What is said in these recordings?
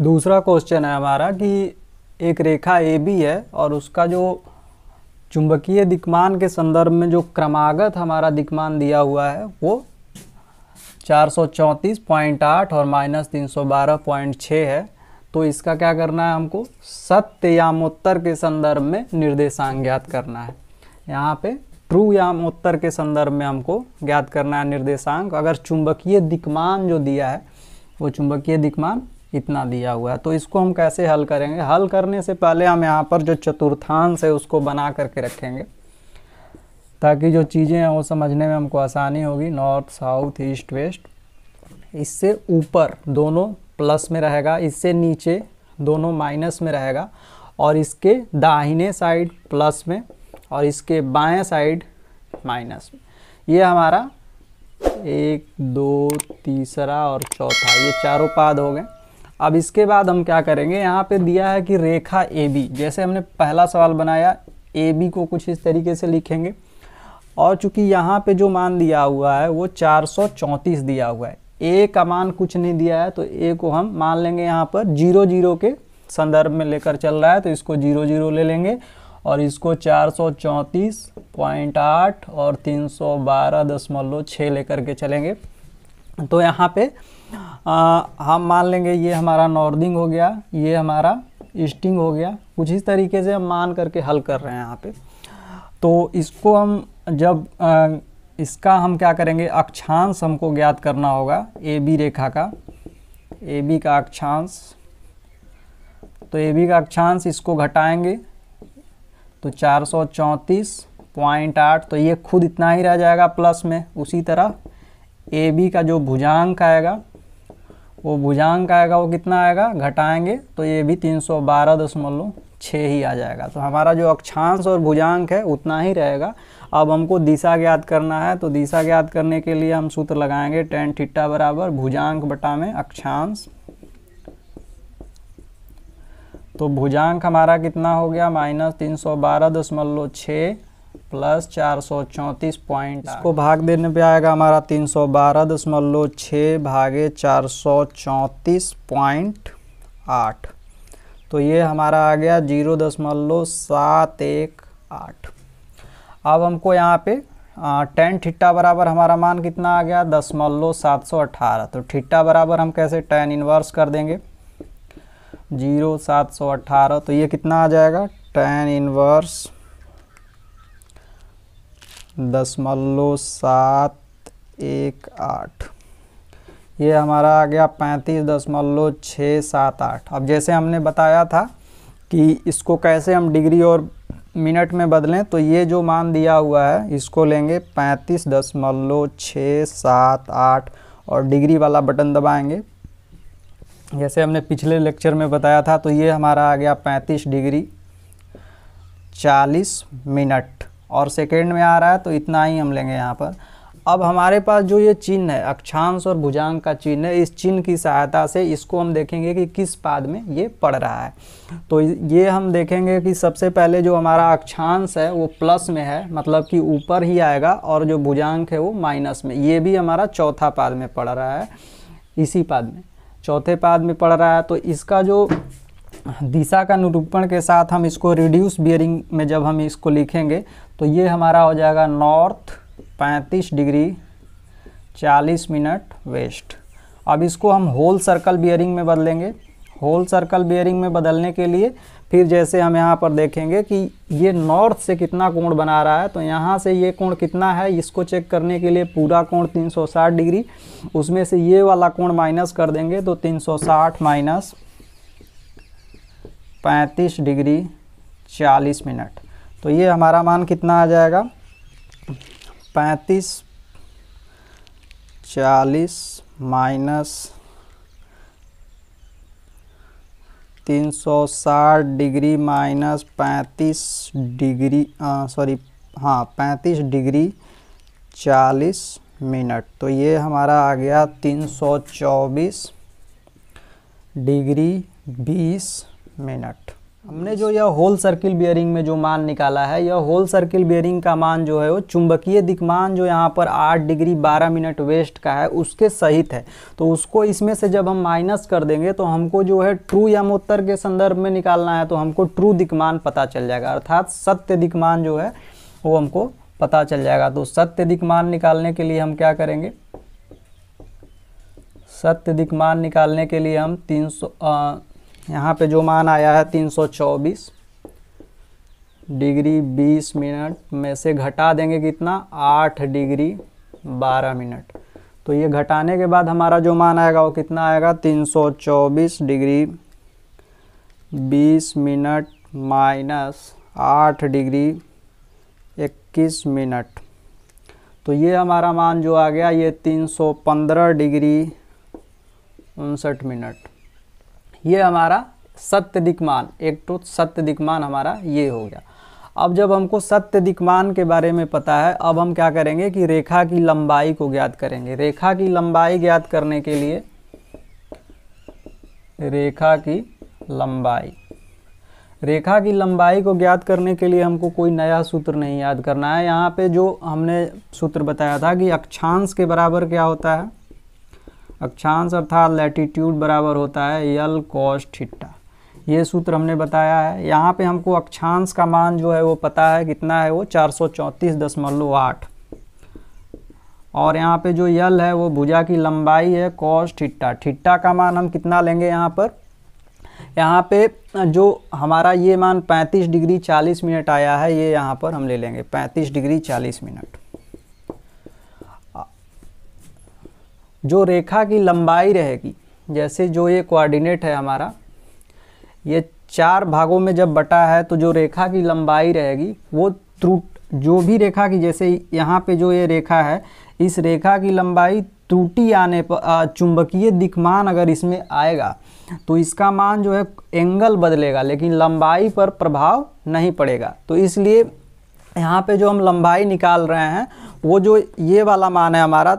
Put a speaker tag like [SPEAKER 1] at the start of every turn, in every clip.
[SPEAKER 1] दूसरा क्वेश्चन है हमारा कि एक रेखा ए बी है और उसका जो चुंबकीय दिक्मान के संदर्भ में जो क्रमागत हमारा दिक्मान दिया हुआ है वो चार और माइनस 312.6 है तो इसका क्या करना है हमको सत्य यामोत्तर के संदर्भ में निर्देशांक ज्ञात करना है यहाँ पे ट्रू यामोत्तर के संदर्भ में हमको ज्ञात करना है निर्देशांक अगर चुंबकीय दिक्मान जो दिया है वो चुंबकीय दिक्मान इतना दिया हुआ है तो इसको हम कैसे हल करेंगे हल करने से पहले हम यहाँ पर जो चतुर्थांश है उसको बना करके रखेंगे ताकि जो चीज़ें हैं वो समझने में हमको आसानी होगी नॉर्थ साउथ ईस्ट वेस्ट इससे ऊपर दोनों प्लस में रहेगा इससे नीचे दोनों माइनस में रहेगा और इसके दाहिने साइड प्लस में और इसके बाएं साइड माइनस में ये हमारा एक दो तीसरा और चौथा ये चारों पाद हो गए अब इसके बाद हम क्या करेंगे यहाँ पे दिया है कि रेखा ए बी जैसे हमने पहला सवाल बनाया ए बी को कुछ इस तरीके से लिखेंगे और चूंकि यहाँ पे जो मान दिया हुआ है वो चौंतीस दिया हुआ है ए का मान कुछ नहीं दिया है तो ए को हम मान लेंगे यहाँ पर जीरो जीरो के संदर्भ में लेकर चल रहा है तो इसको जीरो जीरो ले लेंगे और इसको आठ और छः लेकर के चलेंगे तो यहाँ पे आ, हम मान लेंगे ये हमारा नॉर्दिंग हो गया ये हमारा ईस्टिंग हो गया कुछ इस तरीके से हम मान करके हल कर रहे हैं यहाँ पे तो इसको हम जब आ, इसका हम क्या करेंगे अक्षांश हमको ज्ञात करना होगा ए बी रेखा का ए बी का अक्षांश तो ए बी का अक्षांश इसको घटाएंगे तो चार सौ चौंतीस पॉइंट आठ तो ये खुद इतना ही रह जाएगा प्लस में उसी तरह ए बी का जो भुजांक आएगा वो भुजांक आएगा वो कितना आएगा घटाएंगे तो ये भी तीन सौ बारह दशमलव छः ही आ जाएगा तो हमारा जो अक्षांश और भुजांक है उतना ही रहेगा अब हमको दिशा ज्ञात करना है तो दिशा ज्ञात करने के लिए हम सूत्र लगाएंगे टेन थीटा बराबर भुजांक बटा में अक्षांश तो भुजांक हमारा कितना हो गया माइनस तीन सौ बारह दशमलव छः प्लस चार सौ चौंतीस पॉइंट इसको भाग देने पे आएगा हमारा तीन सौ बारह दशमलव छः भागे चार सौ चौंतीस पॉइंट आठ तो ये हमारा आ गया जीरो दशमलव सात एक आठ अब हमको यहाँ पे टेन ठिट्टा बराबर हमारा मान कितना आ गया दशमलव सात सौ अट्ठारह तो ठिट्टा बराबर हम कैसे टेन इन्वर्स कर देंगे जीरो सात सौ अट्ठारह तो ये कितना आ जाएगा टेन इन्वर्स दशमलव सात एक आठ ये हमारा आ गया पैंतीस दशमलव छः सात आठ अब जैसे हमने बताया था कि इसको कैसे हम डिग्री और मिनट में बदलें तो ये जो मान दिया हुआ है इसको लेंगे पैंतीस दशमलव छः सात आठ और डिग्री वाला बटन दबाएंगे जैसे हमने पिछले लेक्चर में बताया था तो ये हमारा आ गया पैंतीस डिग्री चालीस मिनट और सेकेंड में आ रहा है तो इतना ही हम लेंगे यहाँ पर अब हमारे पास जो ये चिन्ह है अक्षांश और भुजांग का चिन्ह है इस चिन्ह की सहायता से इसको हम देखेंगे कि किस पाद में ये पड़ रहा है तो ये हम देखेंगे कि सबसे पहले जो हमारा अक्षांश है वो प्लस में है मतलब कि ऊपर ही आएगा और जो भुजांग है वो माइनस में ये भी हमारा चौथा पाद में पड़ रहा है इसी पाद में चौथे पाद में पड़ रहा है तो इसका जो दिशा का निरूपण के साथ हम इसको रिड्यूस बियरिंग में जब हम इसको लिखेंगे तो ये हमारा हो जाएगा नॉर्थ 35 डिग्री 40 मिनट वेस्ट अब इसको हम होल सर्कल बियरिंग में बदलेंगे होल सर्कल बियरिंग में बदलने के लिए फिर जैसे हम यहाँ पर देखेंगे कि ये नॉर्थ से कितना कोण बना रहा है तो यहाँ से ये कोण कितना है इसको चेक करने के लिए पूरा कोण 360 डिग्री उसमें से ये वाला कोण माइनस कर देंगे तो 360 माइनस 35 डिग्री 40 मिनट तो ये हमारा मान कितना आ जाएगा पैंतीस चालीस माइनस तीन सौ साठ डिग्री माइनस पैंतीस डिग्री सॉरी हाँ पैंतीस डिग्री चालीस मिनट तो ये हमारा आ गया तीन सौ चौबीस डिग्री बीस मिनट हमने जो यह होल सर्किल बियरिंग में जो मान निकाला है यह होल सर्किल बियरिंग का मान जो है वो चुंबकीय दिक्मान जो यहाँ पर 8 डिग्री 12 मिनट वेस्ट का है उसके सहित है तो उसको इसमें से जब हम माइनस कर देंगे तो हमको जो है ट्रू या मोत्तर के संदर्भ में निकालना है तो हमको ट्रू दिक्मान पता चल जाएगा अर्थात सत्य दिक्मान जो है वो हमको पता चल जाएगा तो सत्य दिक्मान निकालने के लिए हम क्या करेंगे सत्य दिक्मान निकालने के लिए हम तीन सौ यहाँ पे जो मान आया है 324 डिग्री 20 मिनट में से घटा देंगे कितना 8 डिग्री 12 मिनट तो ये घटाने के बाद हमारा जो मान आएगा वो कितना आएगा 324 degree 20 minute minus 8 degree 21 minute तो ये हमारा मान जो आ गया ये 315 डिग्री उनसठ मिनट ये हमारा सत्य दिक्मान एक तो सत्य दिक्मान हमारा ये हो गया अब जब हमको सत्य दिक्मान के बारे में पता है अब हम क्या करेंगे कि रेखा की लंबाई को ज्ञात करेंगे रेखा की लंबाई ज्ञात करने के लिए रेखा की लंबाई रेखा की लंबाई को ज्ञात करने के लिए हमको कोई नया सूत्र नहीं याद करना है यहाँ पे जो हमने सूत्र बताया था कि अक्षांश के बराबर क्या होता है अक्षांश अर्थात लैटीट्यूड बराबर होता है यल कॉस ठिट्टा ये सूत्र हमने बताया है यहाँ पे हमको अक्षांश का मान जो है वो पता है कितना है वो चार सौ चौंतीस दशमलव आठ और यहाँ पे जो यल है वो भुजा की लंबाई है कॉस ठिट्टा ठिट्टा का मान हम कितना लेंगे यहाँ पर यहाँ पे जो हमारा ये मान 35 डिग्री 40 मिनट आया है ये यहाँ पर हम ले लेंगे 35 डिग्री 40 मिनट जो रेखा की लंबाई रहेगी जैसे जो ये कोऑर्डिनेट है हमारा ये चार भागों में जब बटा है तो जो रेखा की लंबाई रहेगी वो त्रुट जो भी रेखा की जैसे यहाँ पे जो ये रेखा है इस रेखा की लंबाई त्रुटि आने पर चुंबकीय दिखमान अगर इसमें आएगा तो इसका मान जो है एंगल बदलेगा लेकिन लंबाई पर प्रभाव नहीं पड़ेगा तो इसलिए यहाँ पे जो हम लंबाई निकाल रहे हैं वो जो ये वाला मान है हमारा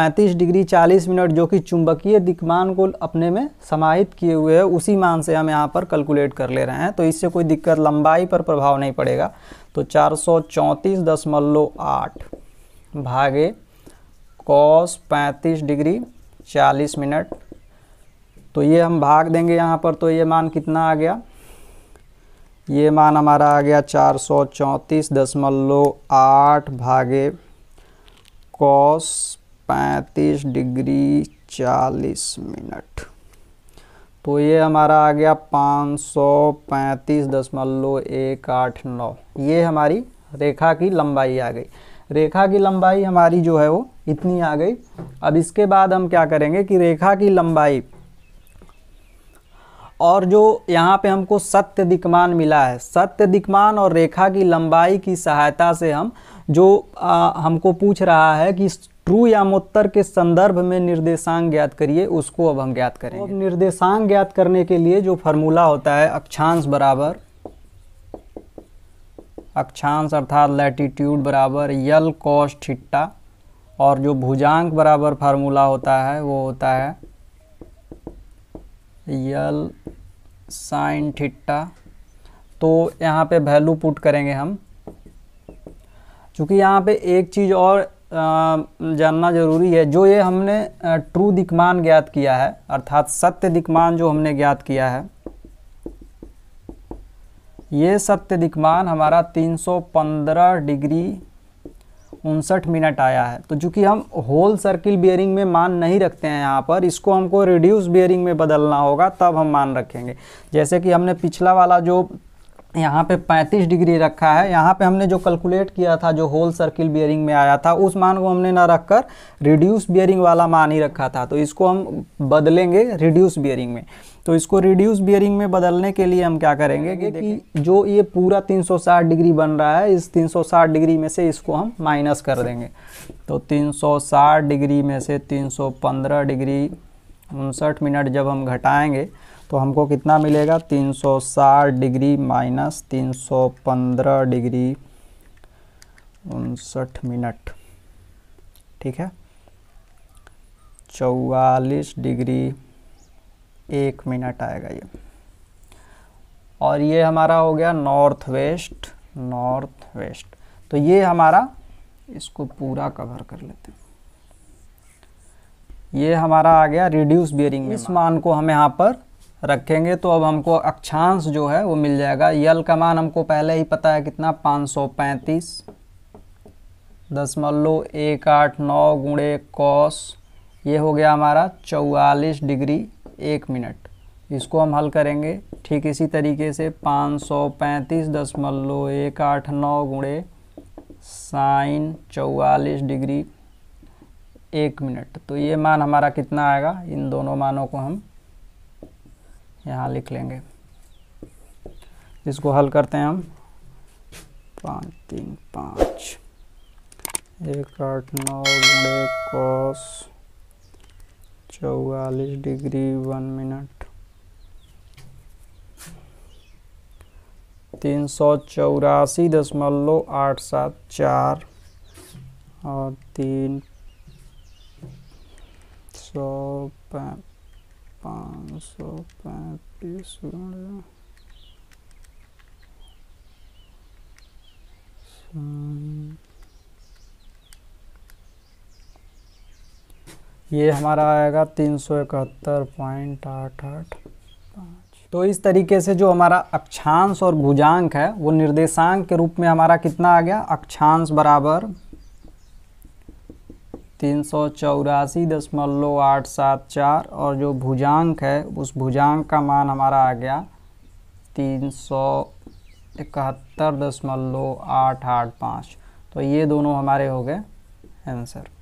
[SPEAKER 1] 35 डिग्री 40 मिनट जो कि चुंबकीय दिक्मान को अपने में समाहित किए हुए है उसी मान से हम यहाँ पर कैलकुलेट कर ले रहे हैं तो इससे कोई दिक्कत लंबाई पर प्रभाव नहीं पड़ेगा तो चार भागे कॉस 35 डिग्री 40 मिनट तो ये हम भाग देंगे यहाँ पर तो ये मान कितना आ गया ये मान हमारा आ गया चार सौ चौंतीस दशमलव आठ भागे कॉस पैंतीस डिग्री चालीस मिनट तो ये हमारा आ गया पाँच सौ पैंतीस दशमलव एक आठ नौ ये हमारी रेखा की लंबाई आ गई रेखा की लंबाई हमारी जो है वो इतनी आ गई अब इसके बाद हम क्या करेंगे कि रेखा की लंबाई और जो यहाँ पे हमको सत्य दिक्मान मिला है सत्य दिक्मान और रेखा की लंबाई की सहायता से हम जो आ, हमको पूछ रहा है कि ट्रू मोत्तर के संदर्भ में निर्देशांक ज्ञात करिए उसको अब हम ज्ञात करेंगे अब निर्देशांक ज्ञात करने के लिए जो फार्मूला होता है अक्षांश बराबर अक्षांश अर्थात लैटिट्यूड बराबर यल कॉस ठिट्टा और जो भुजांक बराबर फार्मूला होता है वो होता है यल साइन ठिट्टा तो यहाँ पे वैल्यू पुट करेंगे हम क्योंकि यहाँ पे एक चीज़ और जानना जरूरी है जो ये हमने ट्रू दिक्मान ज्ञात किया है अर्थात सत्य दिक्मान जो हमने ज्ञात किया है ये सत्य दिक्मान हमारा 315 डिग्री उनसठ मिनट आया है तो चूँकि हम होल सर्किल बियरिंग में मान नहीं रखते हैं यहाँ पर इसको हमको रिड्यूस बियरिंग में बदलना होगा तब हम मान रखेंगे जैसे कि हमने पिछला वाला जो यहाँ पे 35 डिग्री रखा है यहाँ पे हमने जो कैलकुलेट किया था जो होल सर्किल बियरिंग में आया था उस मान को हमने ना रखकर रिड्यूस बियरिंग वाला मान ही रखा था तो इसको हम बदलेंगे रिड्यूस बियरिंग में तो इसको रिड्यूस बियरिंग में बदलने के लिए हम क्या करेंगे कि, कि जो ये पूरा 360 डिग्री बन रहा है इस 360 डिग्री में से इसको हम माइनस कर देंगे तो 360 डिग्री में से 315 डिग्री उनसठ मिनट जब हम घटाएंगे तो हमको कितना मिलेगा 360 डिग्री माइनस 315 डिग्री उनसठ मिनट ठीक है चौवालीस डिग्री एक मिनट आएगा ये और ये हमारा हो गया नॉर्थ वेस्ट नॉर्थ वेस्ट तो ये हमारा इसको पूरा कवर कर लेते हैं ये हमारा आ गया रिड्यूस बियरिंग इस मान को हम यहाँ पर रखेंगे तो अब हमको अक्षांश जो है वो मिल जाएगा यल का मान हमको पहले ही पता है कितना पाँच सौ पैंतीस दशमलव एक आठ नौ गुणे कौस ये हो गया हमारा चौवालीस डिग्री एक मिनट इसको हम हल करेंगे ठीक इसी तरीके से पाँच सौ पैंतीस दशमलव एक आठ नौ गुणे साइन चौवालीस डिग्री एक मिनट तो ये मान हमारा कितना आएगा इन दोनों मानों को हम यहाँ लिख लेंगे इसको हल करते हैं हम पाँच तीन पाँच एक आठ नौ गुणे कॉस चौवालीस डिग्री वन मिनट तीन सौ चौरासी दशमलव आठ सात चार और तीन सौ पाँच सौ पैंतीस गुणे ये हमारा आएगा तीन सौ इकहत्तर पॉइंट आठ आठ तो इस तरीके से जो हमारा अक्षांश और भुजांक है वो निर्देशांक के रूप में हमारा कितना आ गया अक्षांश बराबर तीन सौ चौरासी दशमलव आठ सात चार और जो भुजांक है उस भुजांक का मान हमारा आ गया तीन सौ इकहत्तर दशमलव आठ आठ पाँच तो ये दोनों हमारे हो गए आंसर